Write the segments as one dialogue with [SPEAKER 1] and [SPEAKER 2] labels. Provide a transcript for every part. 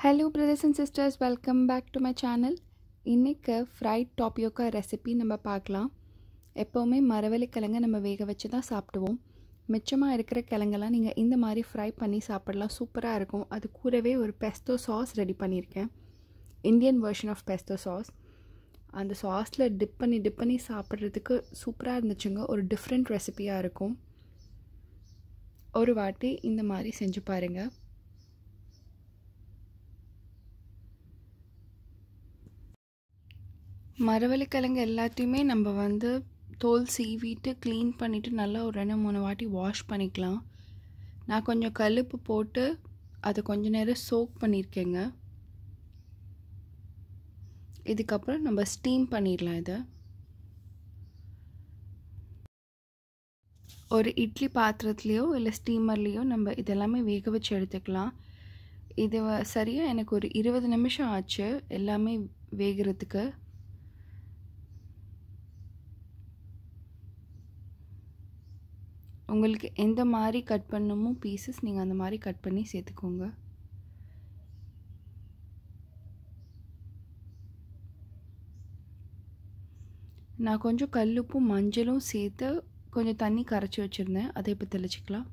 [SPEAKER 1] hello brothers and sisters welcome back to my channel இன்றைக்கு fried tapioca recipe நம்ம பார்க்கலாம் எப்போவுமே மரவள்ளி கிழங்கு நம்ம வேக வச்சு தான் சாப்பிடுவோம் மிச்சமாக இருக்கிற கிழங்கெல்லாம் நீங்கள் இந்த மாதிரி ஃப்ரை பண்ணி சாப்பிடலாம் சூப்பராக இருக்கும் அது கூடவே ஒரு பெஸ்தோ சாஸ் ரெடி பண்ணியிருக்கேன் Indian version of pesto sauce அந்த சாஸில் டிப் பண்ணி டிப் பண்ணி சாப்பிட்றதுக்கு சூப்பராக இருந்துச்சுங்க ஒரு டிஃப்ரெண்ட் ரெசிபியாக இருக்கும் ஒரு வாட்டி இந்த மாதிரி செஞ்சு பாருங்கள் மரவள்ளிக்கிழங்கு எல்லாத்தையுமே நம்ம வந்து தோல் சீவிட்டு க்ளீன் பண்ணிவிட்டு நல்லா ஒரு ரெண்டு மூணு வாட்டி வாஷ் பண்ணிக்கலாம் நான் கொஞ்சம் கழுப்பு போட்டு அதை கொஞ்ச நேரம் சோக் பண்ணியிருக்கேங்க இதுக்கப்புறம் நம்ம ஸ்டீம் பண்ணிடலாம் இதை ஒரு இட்லி பாத்திரத்துலேயோ இல்லை ஸ்டீமர்லேயோ நம்ம இதெல்லாமே வேக வச்சு எடுத்துக்கலாம் இது சரியாக எனக்கு ஒரு இருபது நிமிஷம் ஆச்சு எல்லாமே வேகிறதுக்கு உங்களுக்கு எந்த மாதிரி கட் பண்ணணுமோ பீசஸ் நீங்கள் அந்த மாதிரி கட் பண்ணி சேர்த்துக்கோங்க நான் கொஞ்சம் கல்லுப்பும் மஞ்சளும் சேர்த்து கொஞ்சம் தண்ணி கரைச்சி வச்சுருந்தேன் அதை இப்போ தெளிச்சிக்கலாம்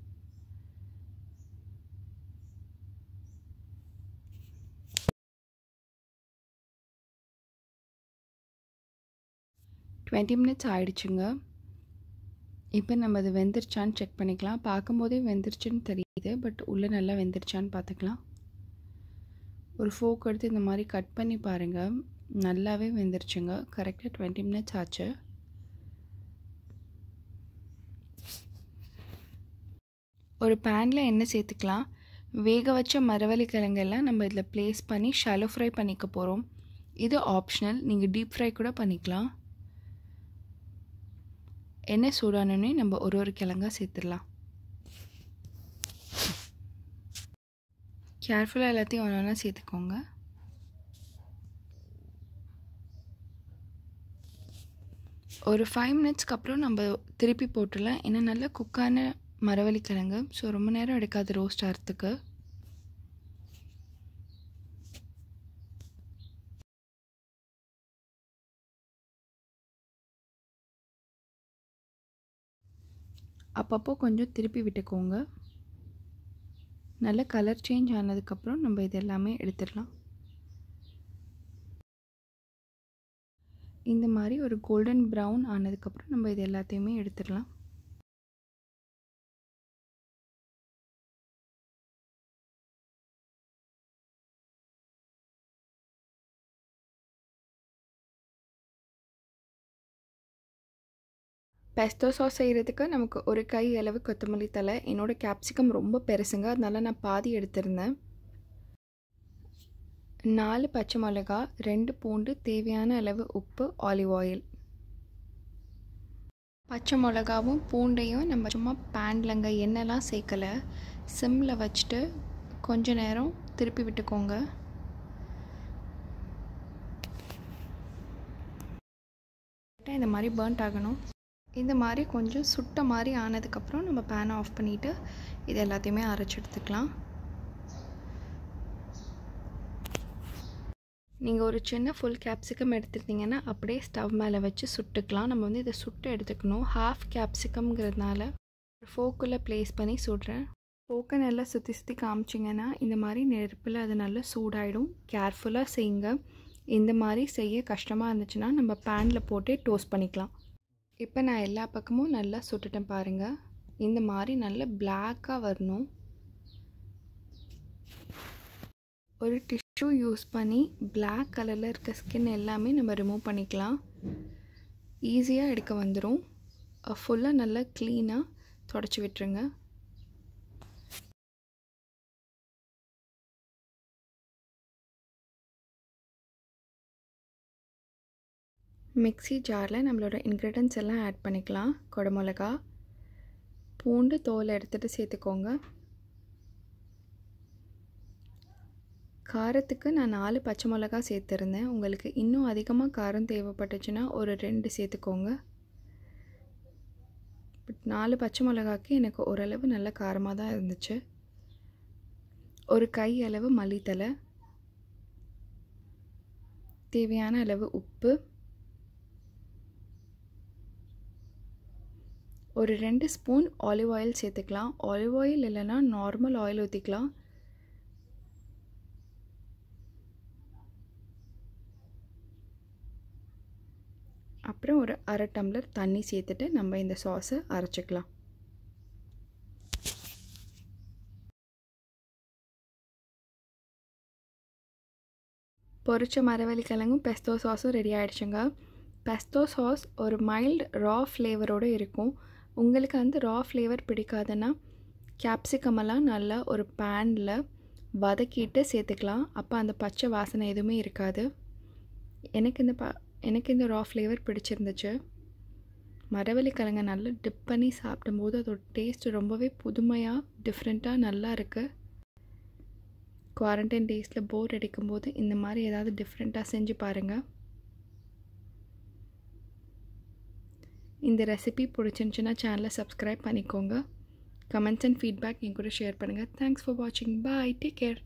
[SPEAKER 1] டுவெண்ட்டி மினிட்ஸ் ஆயிடுச்சுங்க இப்போ நம்ம அது வெந்துருச்சான்னு செக் பண்ணிக்கலாம் பார்க்கும்போதே வெந்துருச்சுன்னு தெரியுது பட் உள்ளே நல்லா வெந்துருச்சான்னு பார்த்துக்கலாம் ஒரு ஃபோக் எடுத்து இந்த மாதிரி கட் பண்ணி பாருங்கள் நல்லாவே வெந்துருச்சுங்க கரெக்டாக டுவெண்ட்டி மினிட்ஸ் ஆச்சு ஒரு பேனில் என்ன சேர்த்துக்கலாம் வேக வச்ச மரவள்ளி கிழங்கெல்லாம் நம்ம இதில் ப்ளேஸ் பண்ணி ஷாலோ ஃப்ரை பண்ணிக்க போகிறோம் இது ஆப்ஷனல் நீங்கள் டீப் ஃப்ரை கூட பண்ணிக்கலாம் எண்ணெய் சூடானே நம்ம ஒரு ஒரு கிழங்கா சேர்த்துடலாம் கேர்ஃபுல்லாக எல்லாத்தையும் ஒன்று ஒன்றா சேர்த்துக்கோங்க ஒரு ஃபைவ் மினிட்ஸ்க்கு அப்புறம் நம்ம திருப்பி போட்டுடலாம் ஏன்னா நல்லா குக்கான மரவள்ளிக்கிழங்கு ஸோ ரொம்ப நேரம் எடுக்காது ரோஸ்ட் ஆகிறதுக்கு அப்பப்போ கொஞ்சம் திருப்பி விட்டுக்கோங்க நல்ல கலர் சேஞ்ச் ஆனதுக்கப்புறம் நம்ம இது எல்லாமே எடுத்துடலாம் இந்த மாதிரி ஒரு கோல்டன் ப்ரௌன் ஆனதுக்கப்புறம் நம்ம இது எல்லாத்தையுமே எடுத்துடலாம் பெஸ்டோ சாஸ் செய்கிறதுக்கு நமக்கு ஒரு கை அளவு கொத்தமல்லி தலை என்னோடய கேப்சிகம் ரொம்ப பெருசுங்க அதனால் நான் பாதி எடுத்திருந்தேன் நாலு பச்சை மிளகா ரெண்டு பூண்டு தேவையான அளவு உப்பு ஆலிவ் ஆயில் பச்சை மிளகாவும் பூண்டையும் நம்ம சும்மா பேன்லங்க எண்ணெய்லாம் சேர்க்கலை சிம்மில் வச்சுட்டு கொஞ்ச நேரம் திருப்பி விட்டுக்கோங்க இந்த மாதிரி பேர்ன்ட் ஆகணும் இந்த மாதிரி கொஞ்சம் சுட்ட மாதிரி ஆனதுக்கப்புறம் நம்ம பேனை ஆஃப் பண்ணிவிட்டு இது எல்லாத்தையுமே அரைச்சி எடுத்துக்கலாம் நீங்கள் ஒரு சின்ன ஃபுல் கேப்சிகம் எடுத்துட்டிங்கன்னா அப்படியே ஸ்டவ் மேலே வச்சு சுட்டுக்கலாம் நம்ம வந்து இதை சுட்டு எடுத்துக்கணும் ஹாஃப் கேப்சிகம்ங்கிறதுனால ஒரு ஃபோக்கில் ப்ளேஸ் பண்ணி சுடுறேன் ஃபோக்கை நல்லா சுற்றி சுற்றி காமிச்சிங்கன்னா இந்த மாதிரி நெருப்பில் அது நல்லா சூடாயிடும் கேர்ஃபுல்லாக செய்யுங்க இந்த மாதிரி செய்ய கஷ்டமாக இருந்துச்சுன்னா நம்ம பேனில் போட்டு டோஸ்ட் பண்ணிக்கலாம் இப்போ நான் எல்லா பக்கமும் நல்லா சுட்டுட்டேன் பாருங்கள் இந்த மாதிரி நல்லா பிளாக்காக வரணும் ஒரு டிஷ்யூ யூஸ் பண்ணி பிளாக் கலரில் இருக்க ஸ்கின் எல்லாமே நம்ம ரிமூவ் பண்ணிக்கலாம் ஈஸியாக எடுக்க வந்துடும் ஃபுல்லாக நல்லா க்ளீனாக தொடச்சி விட்டுருங்க மிக்சி ஜாரில் நம்மளோட இன்க்ரீடியன்ஸ் எல்லாம் ஆட் பண்ணிக்கலாம் குடமிளகா பூண்டு தோல் எடுத்துகிட்டு சேர்த்துக்கோங்க காரத்துக்கு நான் நாலு பச்சை மிளகா சேர்த்துருந்தேன் உங்களுக்கு இன்னும் அதிகமாக காரம் தேவைப்பட்டுச்சுன்னா ஒரு ரெண்டு சேர்த்துக்கோங்க பட் நாலு பச்சை மிளகாக்கு எனக்கு ஓரளவு நல்ல காரமாக தான் இருந்துச்சு ஒரு கை அளவு மல்லித்தலை தேவையான அளவு உப்பு ஒரு ரெண்டு ஸ்பூன் ஆலிவ் ஆயில் சேர்த்துக்கலாம் ஆலிவ் ஆயில் இல்லைன்னா நார்மல் ஆயில் ஊற்றிக்கலாம் அப்புறம் ஒரு அரை டம்ளர் தண்ணி சேர்த்துட்டு நம்ம இந்த சாஸை அரைச்சிக்கலாம் பொரிச்ச மரவள்ளி கிழங்கும் பெஸ்தோ சாஸும் ரெடி ஆகிடுச்சுங்க பெஸ்தோ சாஸ் ஒரு மைல்டு ரா ஃப்ளேவரோடு இருக்கும் உங்களுக்கு வந்து ரா ஃப்ளேவர் பிடிக்காதுன்னா கேப்சிகமெல்லாம் நல்லா ஒரு பேனில் வதக்கிட்டு சேர்த்துக்கலாம் அப்போ அந்த பச்சை வாசனை எதுவுமே இருக்காது எனக்கு இந்த ப எனக்கு இந்த ரா ஃப்ளேவர் பிடிச்சிருந்துச்சு மரவள்ளி கிழங்கை நல்லா டிப் பண்ணி சாப்பிடும்போது அதோட டேஸ்ட் ரொம்பவே புதுமையாக டிஃப்ரெண்ட்டாக நல்லா இருக்குது குவாரண்டைன் டேஸில் போர் அடிக்கும்போது இந்த மாதிரி ஏதாவது டிஃப்ரெண்ட்டாக செஞ்சு பாருங்கள் இந்த ரெசிபி பிடிச்சிருந்துச்சுன்னா சேனலை சப்ஸ்கிரைப் பண்ணிக்கோங்க கமெண்ட்ஸ் அண்ட் ஃபீட்பேக் என் கூட ஷேர் பண்ணுங்கள் தேங்க்ஸ் ஃபார் வாட்சிங் பாய் டேக் கேர்